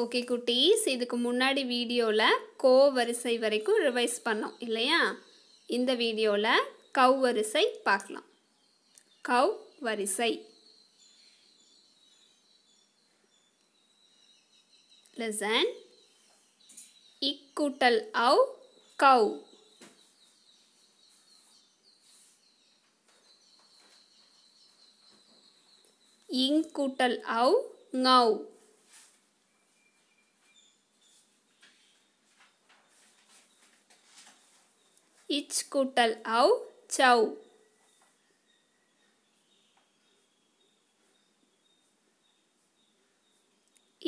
Okay குட்டீஸ் இதுக்கு முன்னாடி வீடியோவில் கோ வரிசை வரைக்கும் ரிவைஸ் பண்ணோம் இல்லையா இந்த வீடியோவில் கவ் வரிசை பார்க்கலாம் கவ் வரிசை லெசன் இக்கூட்டல் அவ் கவ் இங் கூட்டல் அவ் ngầu इचकोटलआउ चाउ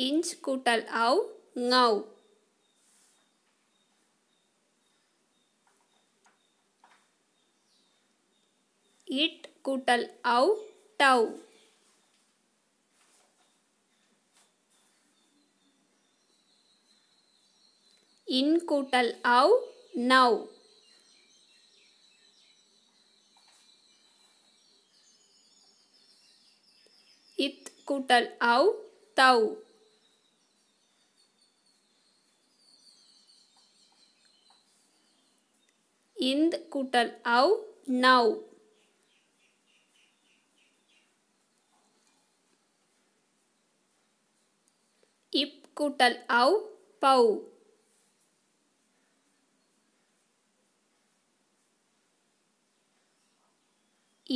इंच कोटल आउ ngau it kutal au tau in kutal au now கூட்டல் அவ் தவ் இந்த் கூட்டல் அவ் நவ் இப் கூட்டல் அவ் பவ்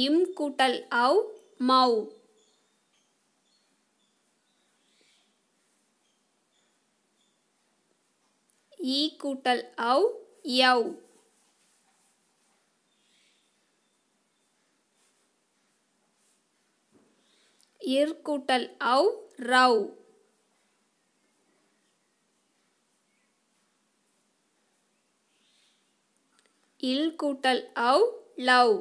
இம் கூட்டல் அவ் மவ் ஈ கூட்டல் அவ் யவ் இர் கூட்டல் அவ் ரவ் இல் கூட்டல் அவ் லவ்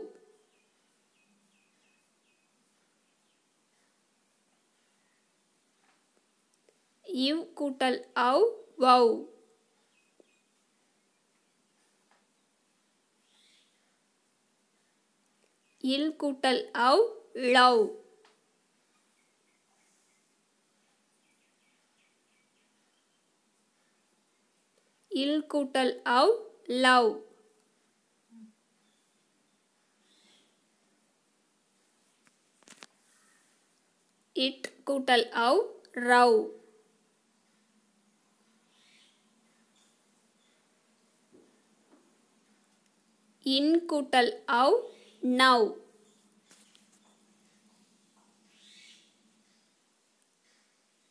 இவ் கூட்டல் அவ் வவ் இல் கூட்டல் அவ் லவ் இல் கூட்டல் அவ் லவ் இட் கூட்டல் அவ் ரவ் இன் கூட்டல் அவ் now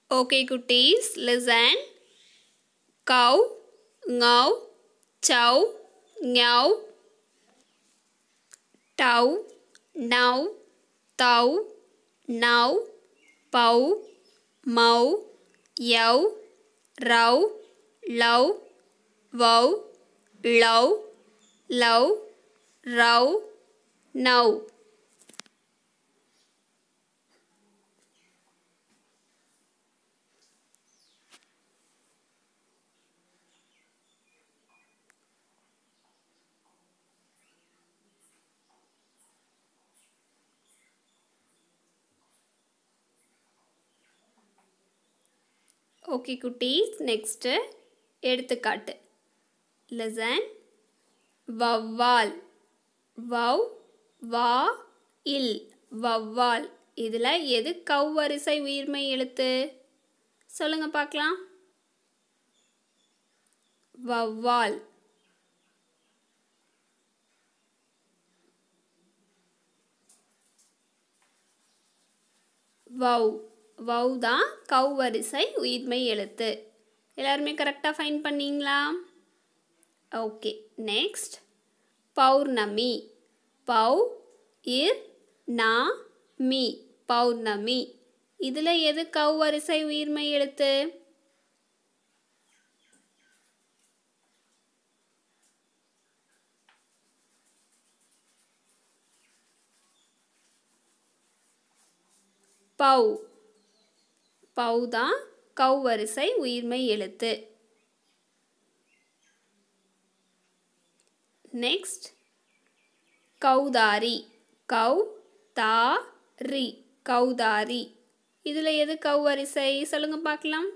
okay kutties listen cow ngau chow ngau tau now tau now pau mau yau rau lau vau lau lau rau now okay कुटी नेक्स्ट एड़का लसन वव्वाल वव வா இல் வவ்வால் இதில் எது கவ்வரிசை உயிர்மை எழுத்து சொல்லுங்க பார்க்கலாம் வவ்வால் வௌ வௌ தான் கவ்வரிசை உயிர்மை எழுத்து எல்லாருமே கரெக்டாக ஃபைன் பண்ணிங்களா ஓகே நெக்ஸ்ட் பௌர்ணமி பௌ இர் நா மி பௌர்ணமி இதில் எது கவ் வரிசை உயிர்மை எழுத்து பௌ பௌ தான் கவ் வரிசை உயிர்மை எழுத்து நெக்ஸ்ட் கௌதாரி கௌ தா ரி கௌதாரி இதில் எது கௌ வரிசை சொல்லுங்க பார்க்கலாம்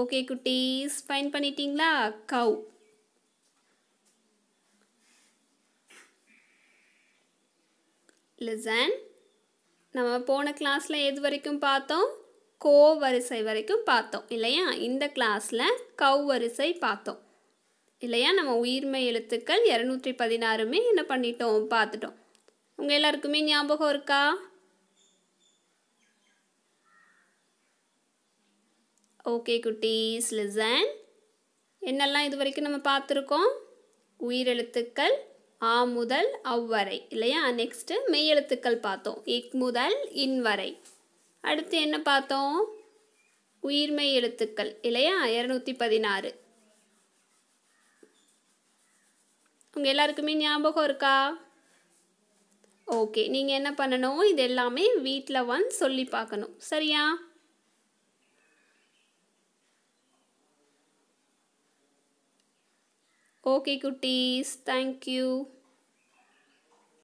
ஓகே குட்டீஸ் ஃபைன் பண்ணிட்டீங்களா கவு லிசன் நம்ம போன கிளாஸில் எது வரைக்கும் பார்த்தோம் கோ வரிசை வரைக்கும் பார்த்தோம் இல்லையா இந்த கிளாஸில் கவ் வரிசை பார்த்தோம் இல்லையா நம்ம உயிர்மை எழுத்துக்கள் இரநூற்றி பதினாறுமே என்ன பண்ணிட்டோம் பார்த்துட்டோம் உங்கள் எல்லாருக்குமே ஞாபகம் இருக்கா ஓகே குட்டீஸ் லிசன் என்னெல்லாம் இது வரைக்கும் நம்ம பார்த்துருக்கோம் உயிரெழுத்துக்கள் ஆ முதல் அவ்வரை இல்லையா நெக்ஸ்ட்டு மெய்யெழுத்துக்கள் பார்த்தோம் இக் முதல் இன் வரை அடுத்து என்ன பார்த்தோம் உயிர்மெய் எழுத்துக்கள் இல்லையா இரநூத்தி பதினாறு உங்கள் எல்லாருக்குமே ஞாபகம் இருக்கா ஓகே நீங்கள் என்ன பண்ணணும் இது எல்லாமே வீட்டில் வந்து சொல்லி பார்க்கணும் சரியா Okay, cuties. Thank you.